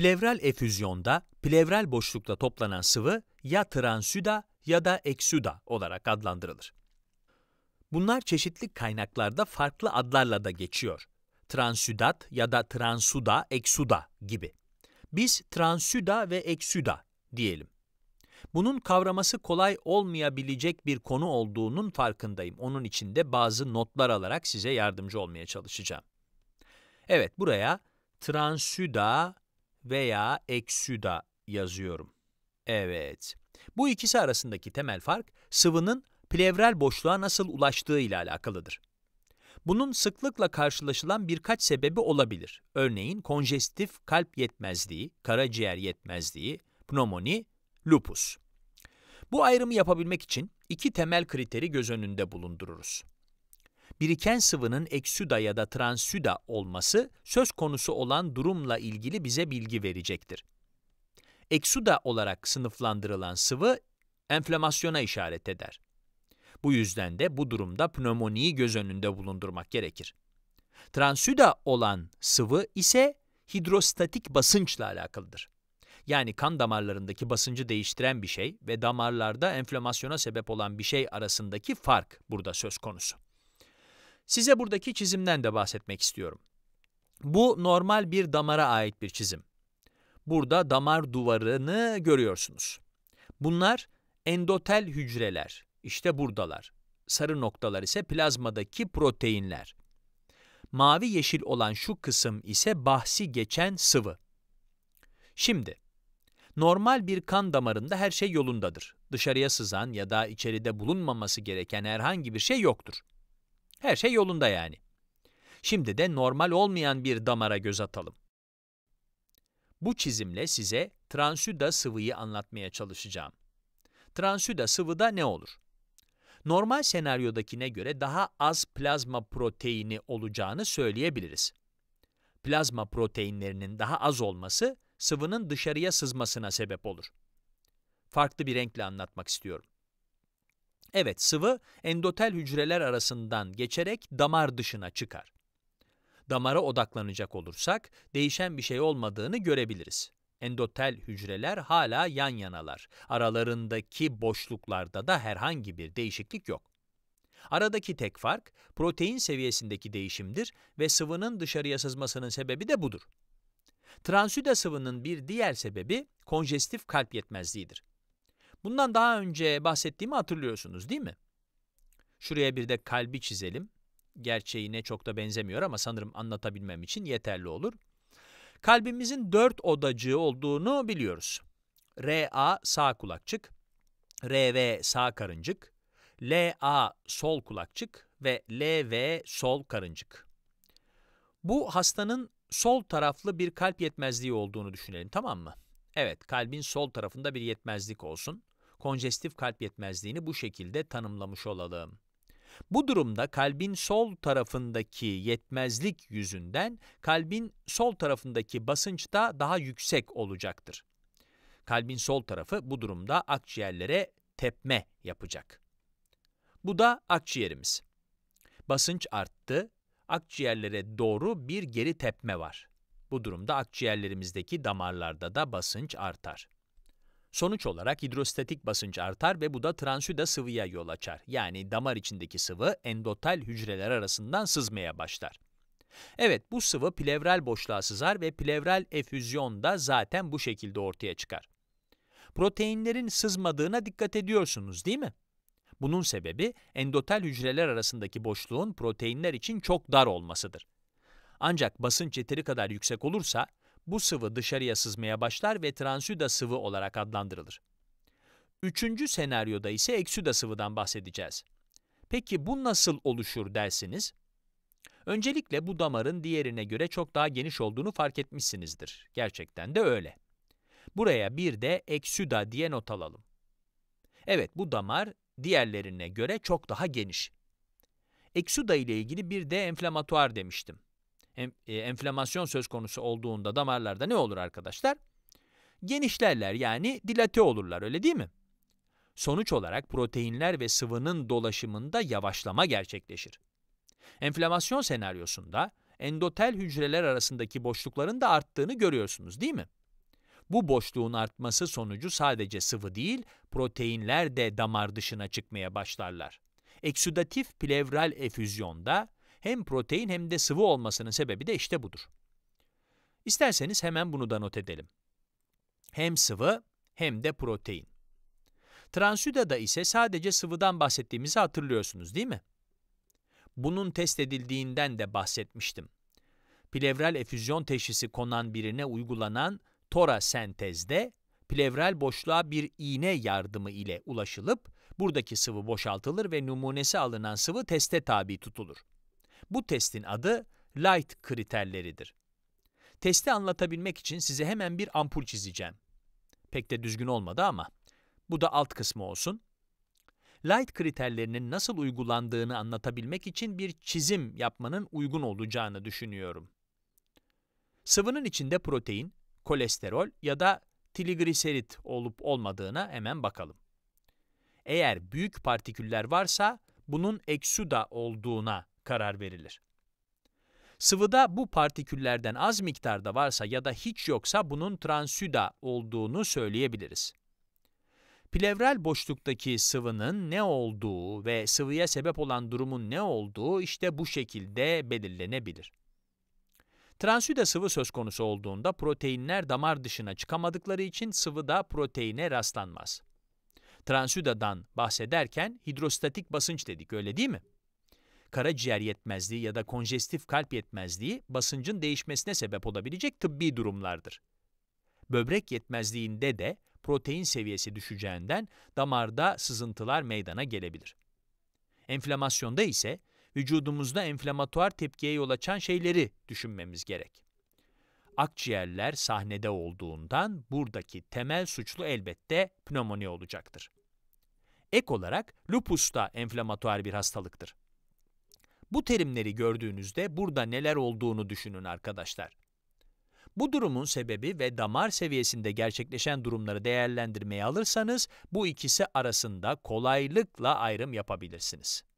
Plevral efüzyonda plevral boşlukta toplanan sıvı ya transüda ya da eksüda olarak adlandırılır. Bunlar çeşitli kaynaklarda farklı adlarla da geçiyor. Transüdat ya da transuda, eksuda gibi. Biz transüda ve eksüda diyelim. Bunun kavraması kolay olmayabilecek bir konu olduğunun farkındayım. Onun için de bazı notlar alarak size yardımcı olmaya çalışacağım. Evet, buraya transüda veya eksüda yazıyorum. Evet. Bu ikisi arasındaki temel fark sıvının plevral boşluğa nasıl ulaştığı ile alakalıdır. Bunun sıklıkla karşılaşılan birkaç sebebi olabilir. Örneğin konjestif kalp yetmezliği, karaciğer yetmezliği, pnömoni, lupus. Bu ayrımı yapabilmek için iki temel kriteri göz önünde bulundururuz biriken sıvının eksüda ya da transüda olması söz konusu olan durumla ilgili bize bilgi verecektir. Eksuda olarak sınıflandırılan sıvı enflamasyona işaret eder. Bu yüzden de bu durumda pnömoniyi göz önünde bulundurmak gerekir. Transüda olan sıvı ise hidrostatik basınçla alakalıdır. Yani kan damarlarındaki basıncı değiştiren bir şey ve damarlarda enflamasyona sebep olan bir şey arasındaki fark burada söz konusu. Size buradaki çizimden de bahsetmek istiyorum. Bu normal bir damara ait bir çizim. Burada damar duvarını görüyorsunuz. Bunlar endotel hücreler. İşte buradalar. Sarı noktalar ise plazmadaki proteinler. Mavi yeşil olan şu kısım ise bahsi geçen sıvı. Şimdi, normal bir kan damarında her şey yolundadır. Dışarıya sızan ya da içeride bulunmaması gereken herhangi bir şey yoktur. Her şey yolunda yani. Şimdi de normal olmayan bir damara göz atalım. Bu çizimle size transüda sıvıyı anlatmaya çalışacağım. Transüda sıvıda ne olur? Normal senaryodakine göre daha az plazma proteini olacağını söyleyebiliriz. Plazma proteinlerinin daha az olması sıvının dışarıya sızmasına sebep olur. Farklı bir renkle anlatmak istiyorum. Evet, sıvı endotel hücreler arasından geçerek damar dışına çıkar. Damara odaklanacak olursak değişen bir şey olmadığını görebiliriz. Endotel hücreler hala yan yanalar. Aralarındaki boşluklarda da herhangi bir değişiklik yok. Aradaki tek fark protein seviyesindeki değişimdir ve sıvının dışarıya sızmasının sebebi de budur. Transüda sıvının bir diğer sebebi konjestif kalp yetmezliğidir. Bundan daha önce bahsettiğimi hatırlıyorsunuz değil mi? Şuraya bir de kalbi çizelim. Gerçeğine çok da benzemiyor ama sanırım anlatabilmem için yeterli olur. Kalbimizin dört odacığı olduğunu biliyoruz. RA sağ kulakçık, RV sağ karıncık, LA sol kulakçık ve LV sol karıncık. Bu hastanın sol taraflı bir kalp yetmezliği olduğunu düşünelim tamam mı? Evet, kalbin sol tarafında bir yetmezlik olsun konjestif kalp yetmezliğini bu şekilde tanımlamış olalım. Bu durumda kalbin sol tarafındaki yetmezlik yüzünden kalbin sol tarafındaki basınç da daha yüksek olacaktır. Kalbin sol tarafı bu durumda akciğerlere tepme yapacak. Bu da akciğerimiz. Basınç arttı, akciğerlere doğru bir geri tepme var. Bu durumda akciğerlerimizdeki damarlarda da basınç artar. Sonuç olarak hidrostatik basınç artar ve bu da transüda sıvıya yol açar. Yani damar içindeki sıvı endotel hücreler arasından sızmaya başlar. Evet, bu sıvı plevral boşluğa sızar ve plevral efüzyon da zaten bu şekilde ortaya çıkar. Proteinlerin sızmadığına dikkat ediyorsunuz değil mi? Bunun sebebi endotel hücreler arasındaki boşluğun proteinler için çok dar olmasıdır. Ancak basınç yeteri kadar yüksek olursa bu sıvı dışarıya sızmaya başlar ve transüda sıvı olarak adlandırılır. Üçüncü senaryoda ise eksüda sıvıdan bahsedeceğiz. Peki bu nasıl oluşur dersiniz? Öncelikle bu damarın diğerine göre çok daha geniş olduğunu fark etmişsinizdir. Gerçekten de öyle. Buraya bir de eksüda diye not alalım. Evet bu damar diğerlerine göre çok daha geniş. Eksüda ile ilgili bir de enflamatuar demiştim. E, enflamasyon söz konusu olduğunda damarlarda ne olur arkadaşlar? Genişlerler yani dilate olurlar öyle değil mi? Sonuç olarak proteinler ve sıvının dolaşımında yavaşlama gerçekleşir. Enflamasyon senaryosunda endotel hücreler arasındaki boşlukların da arttığını görüyorsunuz değil mi? Bu boşluğun artması sonucu sadece sıvı değil, proteinler de damar dışına çıkmaya başlarlar. Eksüdatif plevral efüzyonda hem protein hem de sıvı olmasının sebebi de işte budur. İsterseniz hemen bunu da not edelim. Hem sıvı hem de protein. Transüda'da ise sadece sıvıdan bahsettiğimizi hatırlıyorsunuz değil mi? Bunun test edildiğinden de bahsetmiştim. Plevral efüzyon teşhisi konan birine uygulanan tora sentezde plevral boşluğa bir iğne yardımı ile ulaşılıp buradaki sıvı boşaltılır ve numunesi alınan sıvı teste tabi tutulur. Bu testin adı light kriterleridir. Testi anlatabilmek için size hemen bir ampul çizeceğim. Pek de düzgün olmadı ama. Bu da alt kısmı olsun. Light kriterlerinin nasıl uygulandığını anlatabilmek için bir çizim yapmanın uygun olacağını düşünüyorum. Sıvının içinde protein, kolesterol ya da trigliserit olup olmadığına hemen bakalım. Eğer büyük partiküller varsa bunun eksuda olduğuna karar verilir. Sıvıda bu partiküllerden az miktarda varsa ya da hiç yoksa bunun transüda olduğunu söyleyebiliriz. Plevral boşluktaki sıvının ne olduğu ve sıvıya sebep olan durumun ne olduğu işte bu şekilde belirlenebilir. Transüda sıvı söz konusu olduğunda proteinler damar dışına çıkamadıkları için sıvıda proteine rastlanmaz. Transüdadan bahsederken hidrostatik basınç dedik öyle değil mi? karaciğer yetmezliği ya da konjestif kalp yetmezliği basıncın değişmesine sebep olabilecek tıbbi durumlardır. Böbrek yetmezliğinde de protein seviyesi düşeceğinden damarda sızıntılar meydana gelebilir. Enflamasyonda ise vücudumuzda enflamatuar tepkiye yol açan şeyleri düşünmemiz gerek. Akciğerler sahnede olduğundan buradaki temel suçlu elbette pnömoni olacaktır. Ek olarak lupus da enflamatuar bir hastalıktır. Bu terimleri gördüğünüzde burada neler olduğunu düşünün arkadaşlar. Bu durumun sebebi ve damar seviyesinde gerçekleşen durumları değerlendirmeye alırsanız bu ikisi arasında kolaylıkla ayrım yapabilirsiniz.